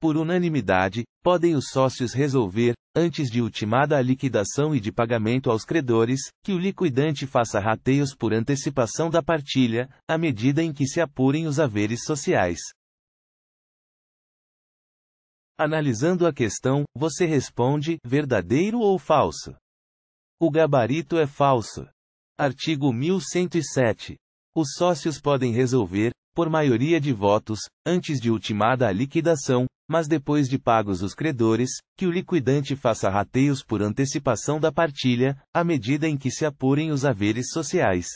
por unanimidade, podem os sócios resolver, antes de ultimada a liquidação e de pagamento aos credores, que o liquidante faça rateios por antecipação da partilha, à medida em que se apurem os haveres sociais. Analisando a questão, você responde: verdadeiro ou falso? O gabarito é falso. Artigo 1107. Os sócios podem resolver, por maioria de votos, antes de ultimada a liquidação, mas depois de pagos os credores, que o liquidante faça rateios por antecipação da partilha, à medida em que se apurem os haveres sociais.